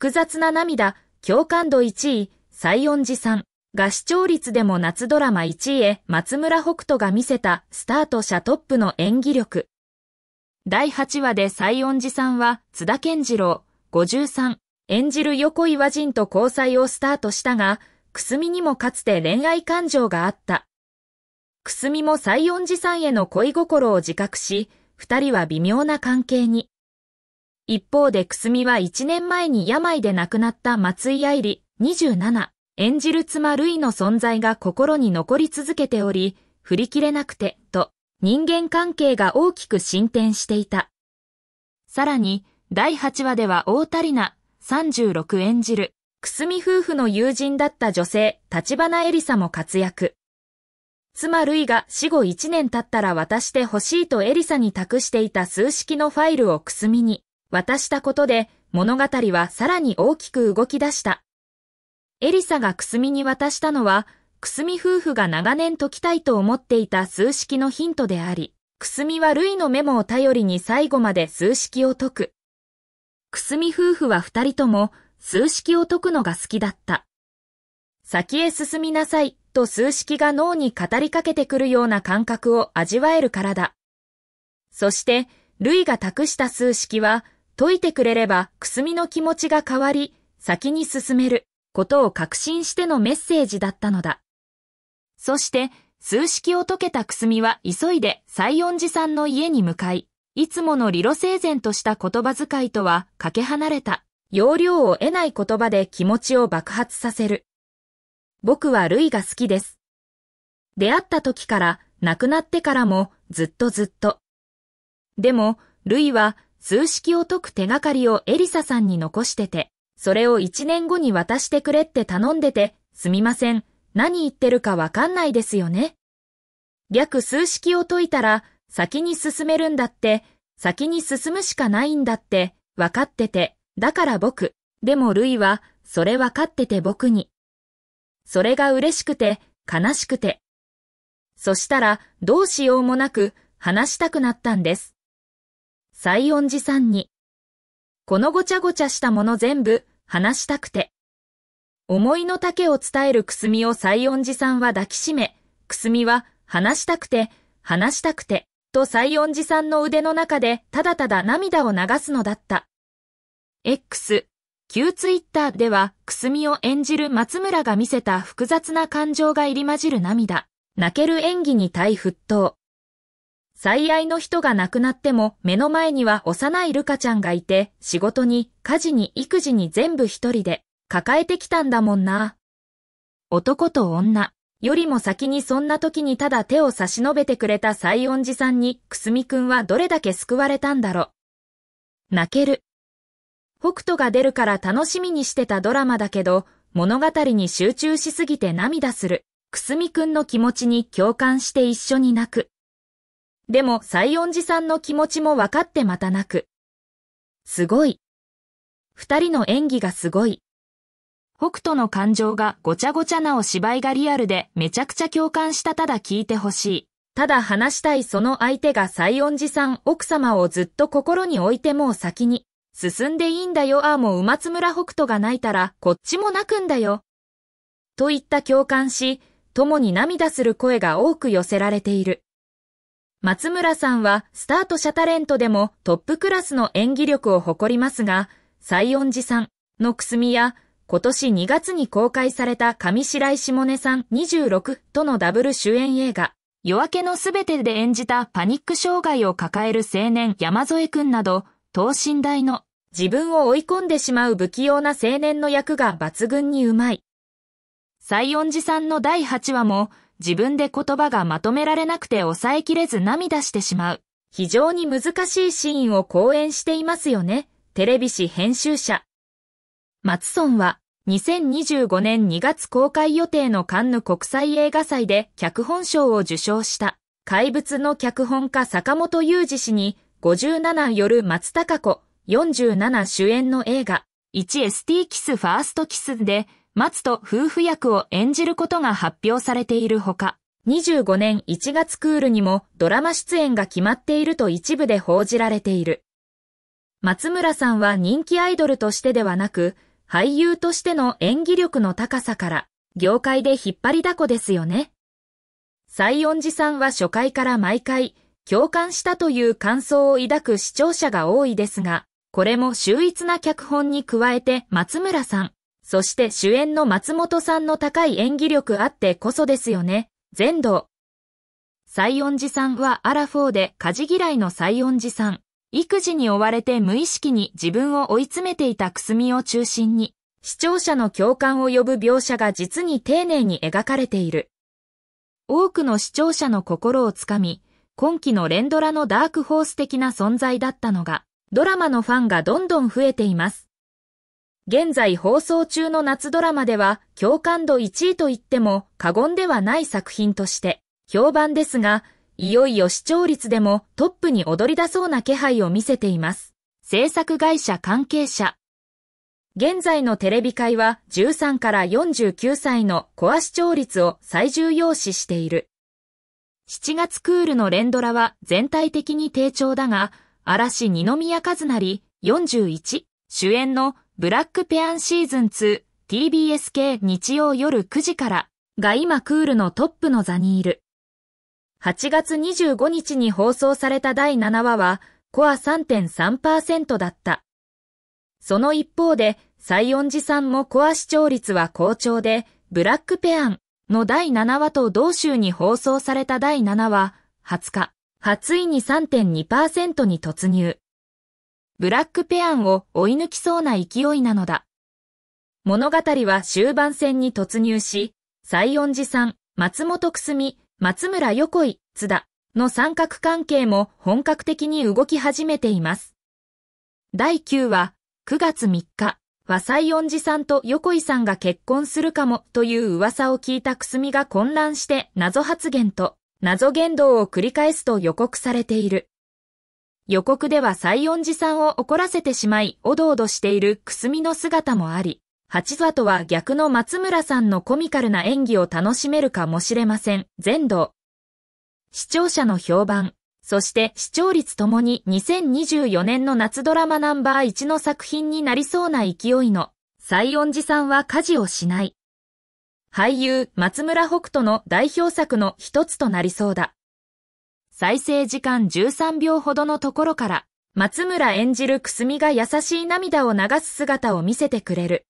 複雑な涙、共感度1位、西園寺さん。が視聴率でも夏ドラマ1位へ松村北斗が見せたスタート者トップの演技力。第8話で西園寺さんは津田健次郎、53、演じる横岩人と交際をスタートしたが、くすみにもかつて恋愛感情があった。くすみも西園寺さんへの恋心を自覚し、二人は微妙な関係に。一方でくすみは1年前に病で亡くなった松井愛理27演じる妻ルイの存在が心に残り続けており、振り切れなくて、と、人間関係が大きく進展していた。さらに、第8話では大谷な36演じる、くすみ夫婦の友人だった女性、立花エリサも活躍。妻ルイが死後1年経ったら渡してほしいとエリサに託していた数式のファイルをくすみに、渡したことで物語はさらに大きく動き出した。エリサがくすみに渡したのは、くすみ夫婦が長年解きたいと思っていた数式のヒントであり、くすみはルイのメモを頼りに最後まで数式を解く。くすみ夫婦は二人とも数式を解くのが好きだった。先へ進みなさいと数式が脳に語りかけてくるような感覚を味わえるからだ。そして、ルイが託した数式は解いてくれれば、くすみの気持ちが変わり、先に進めることを確信してのメッセージだったのだ。そして、数式を解けたくすみは急いで西園寺さんの家に向かい、いつもの理路整然とした言葉遣いとはかけ離れた、要領を得ない言葉で気持ちを爆発させる。僕はルイが好きです。出会った時から、亡くなってからもずっとずっと。でも、ルイは数式を解く手がかりをエリサさんに残してて、それを1年後に渡してくれって頼んでて、すみません、何言ってるかわかんないですよね。略数式を解いたら、先に進めるんだって、先に進むしかないんだって、わかってて、だから僕、でもルイは、それわかってて僕に。それが嬉しくて、悲しくて。そしたら、どうしようもなく、話したくなったんです。西音寺さんに、このごちゃごちゃしたもの全部話したくて、思いの丈を伝えるくすみを西音寺さんは抱きしめ、くすみは話したくて、話したくて、と西音寺さんの腕の中でただただ涙を流すのだった。X、旧ツイッターでは、くすみを演じる松村が見せた複雑な感情が入り混じる涙。泣ける演技に大沸騰。最愛の人が亡くなっても目の前には幼いルカちゃんがいて、仕事に、家事に、育児に全部一人で抱えてきたんだもんな。男と女、よりも先にそんな時にただ手を差し伸べてくれた西恩寺さんに、くすみくんはどれだけ救われたんだろう。泣ける。北斗が出るから楽しみにしてたドラマだけど、物語に集中しすぎて涙する。くすみくんの気持ちに共感して一緒に泣く。でも、西園寺さんの気持ちも分かってまたなく。すごい。二人の演技がすごい。北斗の感情がごちゃごちゃなお芝居がリアルでめちゃくちゃ共感したただ聞いてほしい。ただ話したいその相手が西園寺さん奥様をずっと心に置いてもう先に。進んでいいんだよああもう松村北斗が泣いたらこっちも泣くんだよ。といった共感し、共に涙する声が多く寄せられている。松村さんはスタート者タレントでもトップクラスの演技力を誇りますが、西園寺さんのくすみや、今年2月に公開された上白石萌音さん26とのダブル主演映画、夜明けのすべてで演じたパニック障害を抱える青年山添くんなど、等身大の自分を追い込んでしまう不器用な青年の役が抜群にうまい。西園寺さんの第8話も、自分で言葉がまとめられなくて抑えきれず涙してしまう。非常に難しいシーンを講演していますよね。テレビ誌編集者。松村は2025年2月公開予定のカンヌ国際映画祭で脚本賞を受賞した怪物の脚本家坂本雄二氏に57夜松高子47主演の映画 1ST キスファーストキスで松と夫婦役を演じることが発表されているほか、25年1月クールにもドラマ出演が決まっていると一部で報じられている。松村さんは人気アイドルとしてではなく、俳優としての演技力の高さから、業界で引っ張りだこですよね。西園寺さんは初回から毎回、共感したという感想を抱く視聴者が多いですが、これも秀逸な脚本に加えて松村さん、そして主演の松本さんの高い演技力あってこそですよね。全道。西音寺さんはアラフォーで家事嫌いの西音寺さん。育児に追われて無意識に自分を追い詰めていたくすみを中心に、視聴者の共感を呼ぶ描写が実に丁寧に描かれている。多くの視聴者の心をつかみ、今期の連ドラのダークホース的な存在だったのが、ドラマのファンがどんどん増えています。現在放送中の夏ドラマでは共感度1位と言っても過言ではない作品として評判ですが、いよいよ視聴率でもトップに躍り出そうな気配を見せています。制作会社関係者。現在のテレビ界は13から49歳のコア視聴率を最重要視している。7月クールの連ドラは全体的に低調だが、嵐二宮和也41主演のブラックペアンシーズン 2TBS 系日曜夜9時からが今クールのトップの座にいる。8月25日に放送された第7話はコア3.3%だった。その一方で、サイオンジさんもコア視聴率は好調で、ブラックペアンの第7話と同州に放送された第7話、20日、初位に3.2%に突入。ブラックペアンを追い抜きそうな勢いなのだ。物語は終盤戦に突入し、西園寺さん、松本くすみ、松村横井、津田の三角関係も本格的に動き始めています。第9話、9月3日は西園寺さんと横井さんが結婚するかもという噂を聞いたくすみが混乱して謎発言と謎言動を繰り返すと予告されている。予告では西園寺さんを怒らせてしまい、おどおどしているくすみの姿もあり、八座とは逆の松村さんのコミカルな演技を楽しめるかもしれません。全土。視聴者の評判、そして視聴率ともに2024年の夏ドラマナンバー1の作品になりそうな勢いの、西園寺さんは家事をしない。俳優、松村北斗の代表作の一つとなりそうだ。再生時間13秒ほどのところから、松村演じるくすみが優しい涙を流す姿を見せてくれる。